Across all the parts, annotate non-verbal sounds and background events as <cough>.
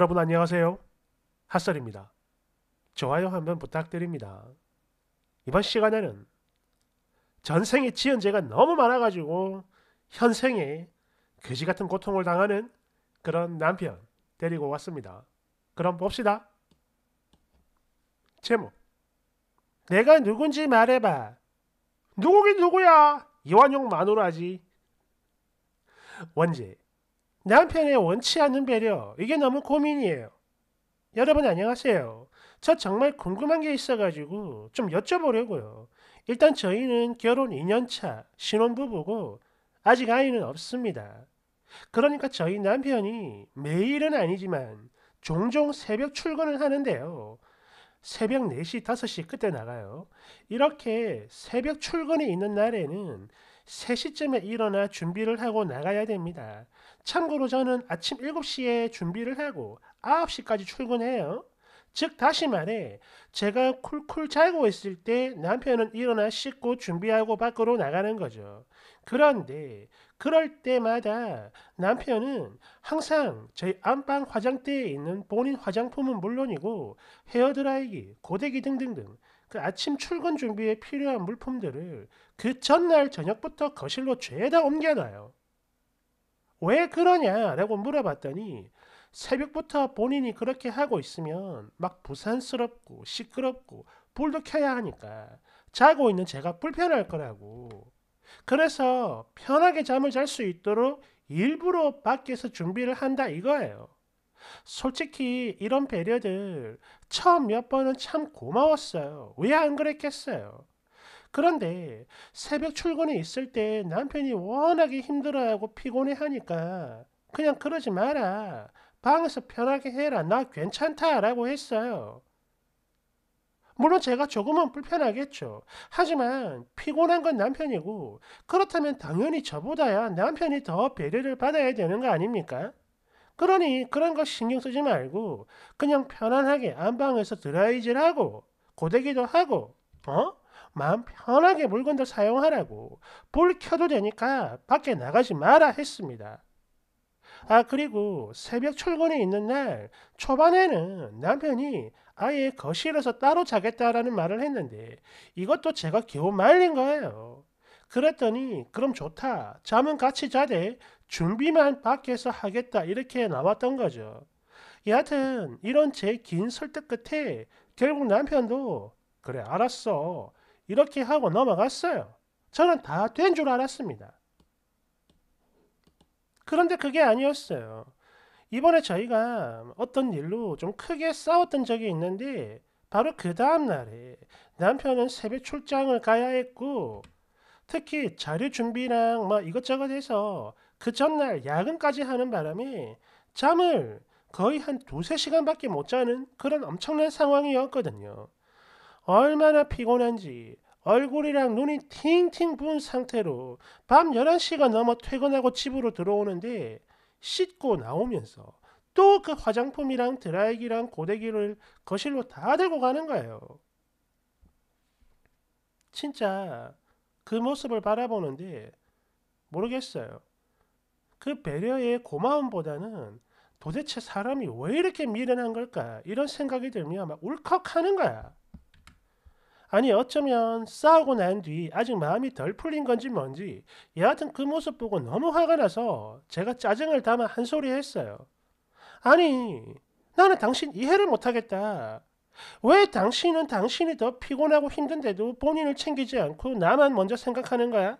여러분 안녕하세요. 핫설입니다. 좋아요 한 번 부탁드립니다. 이번 시간에는 전생에 지은 죄가 너무 많아가지고 현생에 그지 같은 고통을 당하는 그런 남편 데리고 왔습니다. 그럼 봅시다. 제목 내가 누군지 말해봐. 누구긴 누구야. 이완용 마누라지. 원제 남편의 원치 않는 배려, 이게 너무 고민이에요. 여러분 안녕하세요. 저 정말 궁금한 게 있어가지고 좀 여쭤보려고요. 일단 저희는 결혼 2년차 신혼부부고 아직 아이는 없습니다. 그러니까 저희 남편이 매일은 아니지만 종종 새벽 출근을 하는데요. 새벽 4시, 5시 그때 나가요. 이렇게 새벽 출근이 있는 날에는 3시쯤에 일어나 준비를 하고 나가야 됩니다. 참고로 저는 아침 7시에 준비를 하고 9시까지 출근해요. 즉 다시 말해 제가 쿨쿨 자고 있을 때 남편은 일어나 씻고 준비하고 밖으로 나가는 거죠. 그런데 그럴 때마다 남편은 항상 저희 안방 화장대에 있는 본인 화장품은 물론이고 헤어드라이기, 고데기 등등등 그 아침 출근 준비에 필요한 물품들을 그 전날 저녁부터 거실로 죄다 옮겨놔요. 왜 그러냐라고 물어봤더니 새벽부터 본인이 그렇게 하고 있으면 막 부산스럽고 시끄럽고 불도 켜야 하니까 자고 있는 제가 불편할 거라고. 그래서 편하게 잠을 잘 수 있도록 일부러 밖에서 준비를 한다 이거예요. 솔직히 이런 배려들 처음 몇 번은 참 고마웠어요. 왜 안 그랬겠어요? 그런데 새벽 출근에 있을 때 남편이 워낙에 힘들어하고 피곤해 하니까 그냥 그러지 마라. 방에서 편하게 해라. 나 괜찮다. 라고 했어요. 물론 제가 조금은 불편하겠죠. 하지만 피곤한 건 남편이고 그렇다면 당연히 저보다야 남편이 더 배려를 받아야 되는 거 아닙니까? 그러니 그런 거 신경 쓰지 말고 그냥 편안하게 안방에서 드라이질하고 고데기도 하고 어? 마음 편하게 물건들 사용하라고 불 켜도 되니까 밖에 나가지 마라 했습니다. 아 그리고 새벽 출근이 있는 날 초반에는 남편이 아예 거실에서 따로 자겠다라는 말을 했는데 이것도 제가 겨우 말린 거예요. 그랬더니 그럼 좋다. 잠은 같이 자되 준비만 밖에서 하겠다 이렇게 나왔던 거죠. 여하튼 이런 제 긴 설득 끝에 결국 남편도 그래 알았어 이렇게 하고 넘어갔어요. 저는 다 된 줄 알았습니다. 그런데 그게 아니었어요. 이번에 저희가 어떤 일로 좀 크게 싸웠던 적이 있는데 바로 그 다음 날에 남편은 새벽 출장을 가야 했고 특히 자료 준비랑 막 뭐 이것저것 해서 그 전날 야근까지 하는 바람에 잠을 거의 한 두세 시간밖에 못 자는 그런 엄청난 상황이었거든요. 얼마나 피곤한지 얼굴이랑 눈이 팅팅 부은 상태로 밤 11시가 넘어 퇴근하고 집으로 들어오는데 씻고 나오면서 또 그 화장품이랑 드라이기랑 고데기를 거실로 다 들고 가는 거예요. 진짜 그 모습을 바라보는데 모르겠어요. 그 배려의 고마움보다는 도대체 사람이 왜 이렇게 미련한 걸까? 이런 생각이 들면 막 울컥하는 거야. 아니 어쩌면 싸우고 난 뒤 아직 마음이 덜 풀린 건지 뭔지 여하튼 그 모습 보고 너무 화가 나서 제가 짜증을 담아 한 소리 했어요. 아니 나는 당신 이해를 못하겠다. 왜 당신은 당신이 더 피곤하고 힘든데도 본인을 챙기지 않고 나만 먼저 생각하는 거야?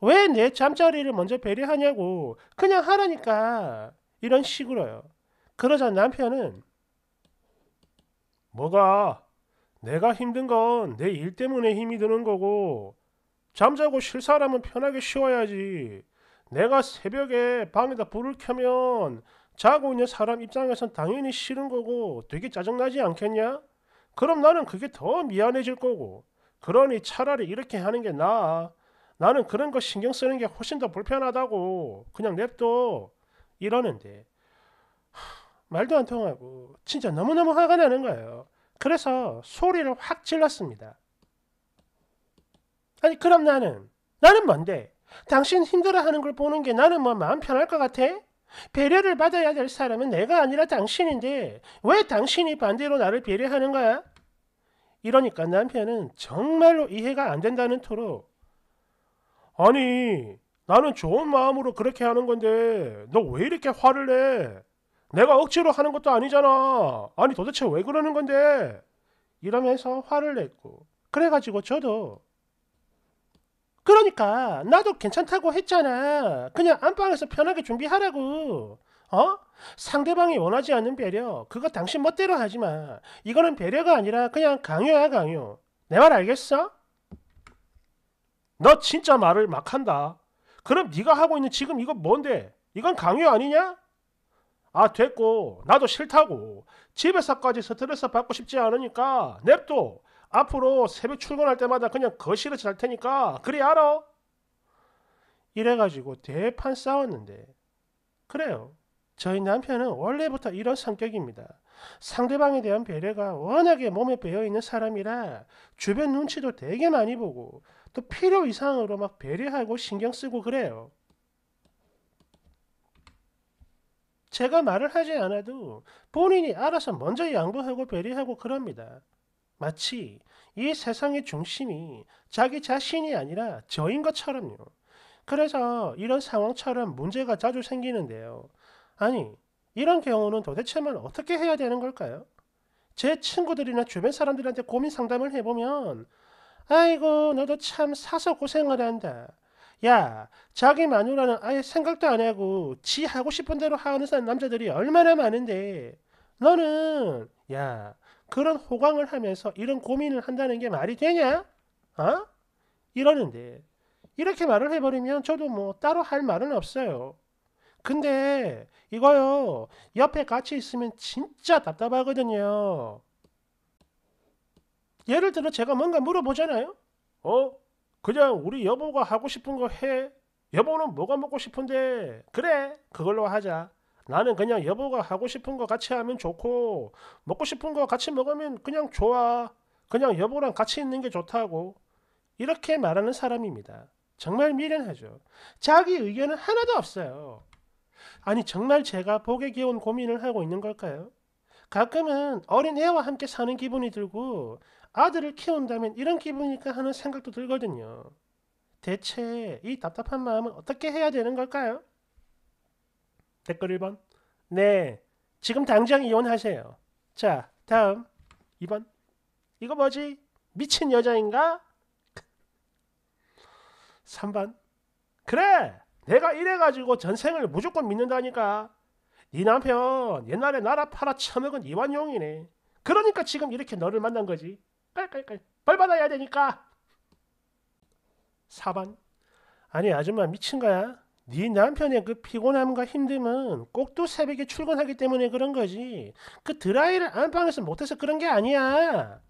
왜 내 잠자리를 먼저 배려하냐고 그냥 하라니까 이런 식으로요. 그러자 남편은 뭐가 내가 힘든 건 내 일 때문에 힘이 드는 거고 잠자고 쉴 사람은 편하게 쉬어야지 내가 새벽에 방에다 불을 켜면 자고 있는 사람 입장에선 당연히 싫은 거고 되게 짜증나지 않겠냐? 그럼 나는 그게 더 미안해질 거고 그러니 차라리 이렇게 하는 게 나아. 나는 그런 거 신경 쓰는 게 훨씬 더 불편하다고 그냥 냅둬 이러는데 하, 말도 안 통하고 진짜 너무너무 화가 나는 거예요. 그래서 소리를 확 질렀습니다. 아니 그럼 나는 나는 뭔데? 당신 힘들어하는 걸 보는 게 나는 뭐 마음 편할 것 같아? 배려를 받아야 될 사람은 내가 아니라 당신인데 왜 당신이 반대로 나를 배려하는 거야? 이러니까 남편은 정말로 이해가 안 된다는 토로 아니 나는 좋은 마음으로 그렇게 하는 건데 너 왜 이렇게 화를 내? 내가 억지로 하는 것도 아니잖아. 아니 도대체 왜 그러는 건데? 이러면서 화를 냈고 그래가지고 저도 그러니까 나도 괜찮다고 했잖아. 그냥 안방에서 편하게 준비하라고. 어? 상대방이 원하지 않는 배려. 그거 당신 멋대로 하지 마. 이거는 배려가 아니라 그냥 강요야 강요. 내 말 알겠어? 너 진짜 말을 막 한다. 그럼 네가 하고 있는 지금 이거 뭔데? 이건 강요 아니냐? 아 됐고 나도 싫다고 집에서까지 스트레스 받고 싶지 않으니까 냅둬 앞으로 새벽 출근할 때마다 그냥 거실에서 잘 테니까 그래 알아. 이래가지고 대판 싸웠는데 그래요. 저희 남편은 원래부터 이런 성격입니다. 상대방에 대한 배려가 워낙에 몸에 배어있는 사람이라 주변 눈치도 되게 많이 보고 또 필요 이상으로 막 배려하고 신경 쓰고 그래요. 제가 말을 하지 않아도 본인이 알아서 먼저 양보하고 배려하고 그럽니다. 마치 이 세상의 중심이 자기 자신이 아니라 저인 것처럼요. 그래서 이런 상황처럼 문제가 자주 생기는데요. 아니, 이런 경우는 도대체만 어떻게 해야 되는 걸까요? 제 친구들이나 주변 사람들한테 고민 상담을 해보면, 아이고, 너도 참 사서 고생을 한다. 야, 자기 마누라는 아예 생각도 안 하고 지 하고 싶은 대로 하는 남자들이 얼마나 많은데, 너는, 야, 그런 호강을 하면서 이런 고민을 한다는 게 말이 되냐? 어? 이러는데 이렇게 말을 해버리면 저도 뭐 따로 할 말은 없어요. 근데 이거요 옆에 같이 있으면 진짜 답답하거든요. 예를 들어 제가 뭔가 물어보잖아요. 어? 그냥 우리 여보가 하고 싶은 거 해. 여보는 뭐가 먹고 싶은데 그래 그걸로 하자. 나는 그냥 여보가 하고 싶은 거 같이 하면 좋고 먹고 싶은 거 같이 먹으면 그냥 좋아. 그냥 여보랑 같이 있는 게 좋다고. 이렇게 말하는 사람입니다. 정말 미련하죠. 자기 의견은 하나도 없어요. 아니 정말 제가 복에 기운 고민을 하고 있는 걸까요? 가끔은 어린애와 함께 사는 기분이 들고 아들을 키운다면 이런 기분일까 하는 생각도 들거든요. 대체 이 답답한 마음은 어떻게 해야 되는 걸까요? 댓글 1번. 네. 지금 당장 이혼하세요. 자, 다음. 2번. 이거 뭐지? 미친 여자인가? 3번. 그래! 내가 이래가지고 전생을 무조건 믿는다니까. 네 남편 옛날에 나라 팔아쳐먹은 이완용이네. 그러니까 지금 이렇게 너를 만난 거지. 깔깔깔. 벌 받아야 되니까. 4번. 아니 아줌마 미친 거야? 네 남편의 그 피곤함과 힘듦은 꼭 또 새벽에 출근하기 때문에 그런 거지. 그 드라이를 안방에서 못해서 그런 게 아니야.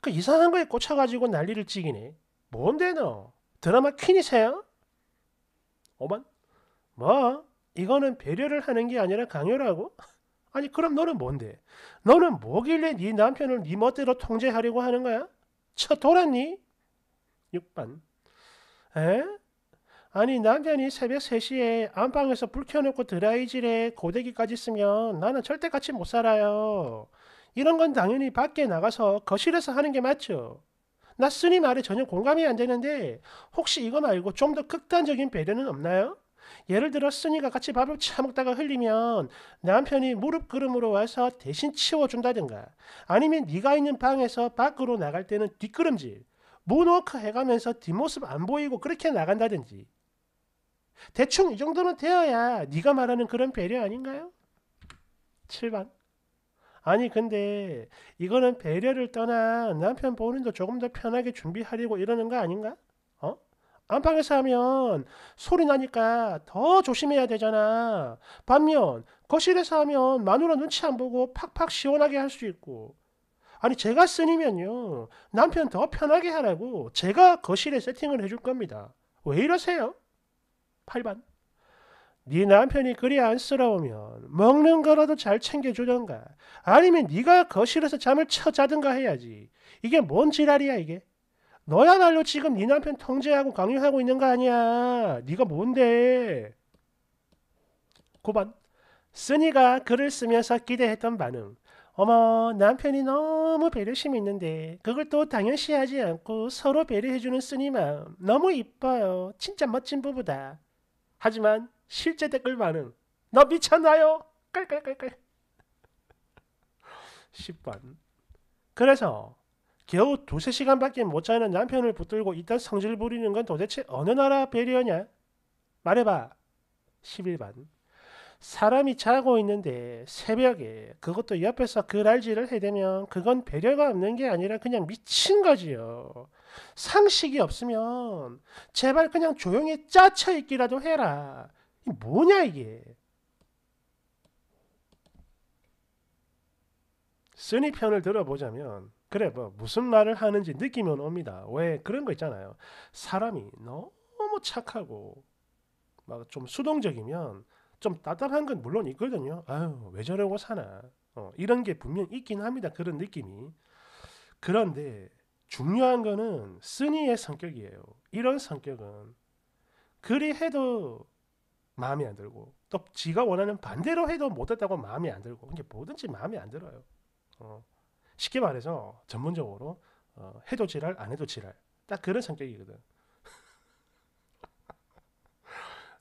그 이상한 거에 꽂혀가지고 난리를 찍이네. 뭔데 너? 드라마 퀸이세요? 오만? 뭐? 이거는 배려를 하는 게 아니라 강요라고? <laughs> 아니 그럼 너는 뭔데? 너는 뭐길래 네 남편을 네 멋대로 통제하려고 하는 거야? 쳐 돌았니? 6번 에? 아니 남편이 새벽 3시에 안방에서 불 켜놓고 드라이질에 고데기까지 쓰면 나는 절대 같이 못 살아요. 이런 건 당연히 밖에 나가서 거실에서 하는 게 맞죠. 나 쓰니 말에 전혀 공감이 안 되는데 혹시 이거 말고 좀 더 극단적인 배려는 없나요? 예를 들어 쓰니가 같이 밥을 처먹다가 흘리면 남편이 무릎 그름으로 와서 대신 치워준다든가 아니면 네가 있는 방에서 밖으로 나갈 때는 뒷걸음질 문워크 해가면서 뒷모습 안 보이고 그렇게 나간다든지 대충 이 정도는 되어야 네가 말하는 그런 배려 아닌가요? 7번 아니 근데 이거는 배려를 떠나 남편 본인도 조금 더 편하게 준비하려고 이러는 거 아닌가? 어? 안방에서 하면 소리 나니까 더 조심해야 되잖아. 반면 거실에서 하면 마누라 눈치 안 보고 팍팍 시원하게 할 수 있고 아니 제가 쓰니면요 남편 더 편하게 하라고 제가 거실에 세팅을 해줄 겁니다. 왜 이러세요? 8반. 네 남편이 그리 안쓰러우면 먹는 거라도 잘 챙겨주던가 아니면 네가 거실에서 잠을 쳐자든가 해야지. 이게 뭔 지랄이야 이게. 너야말로 지금 네 남편 통제하고 강요하고 있는 거 아니야. 네가 뭔데. 9번 쓰니가 글을 쓰면서 기대했던 반응 어머 남편이 너무 배려심 있는데 그걸 또 당연시하지 않고 서로 배려해주는 쓰니 마음 너무 이뻐요. 진짜 멋진 부부다. 하지만 실제 댓글만은 너 미쳤나요? 깔깔깔깔 10번 <laughs> 그래서 겨우 두세 시간밖에 못 자는 남편을 붙들고 이딴 성질 부리는 건 도대체 어느 나라 배려냐? 말해봐 11번 사람이 자고 있는데 새벽에 그것도 옆에서 그랄지를 해대면 그건 배려가 없는 게 아니라 그냥 미친 거지요. 상식이 없으면 제발 그냥 조용히 짜쳐 있기라도 해라. 뭐냐 이게. 쓰니 편을 들어보자면 그래 뭐 무슨 말을 하는지 느낌은 옵니다. 왜 그런 거 있잖아요. 사람이 너무 착하고 막 좀 수동적이면 좀 답답한 건 물론 있거든요. 아유, 왜 저러고 사나. 어, 이런 게 분명 있긴 합니다. 그런 느낌이. 그런데 중요한 거는 스니의 성격이에요. 이런 성격은 그리 해도 마음에 안 들고 또 지가 원하는 반대로 해도 못했다고 마음에 안 들고 이게 뭐든지 마음에 안 들어요. 어, 쉽게 말해서 전문적으로 어, 해도 지랄 안 해도 지랄 딱 그런 성격이거든.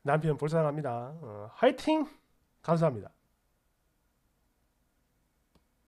남편 불쌍합니다. 어, 화이팅! 감사합니다.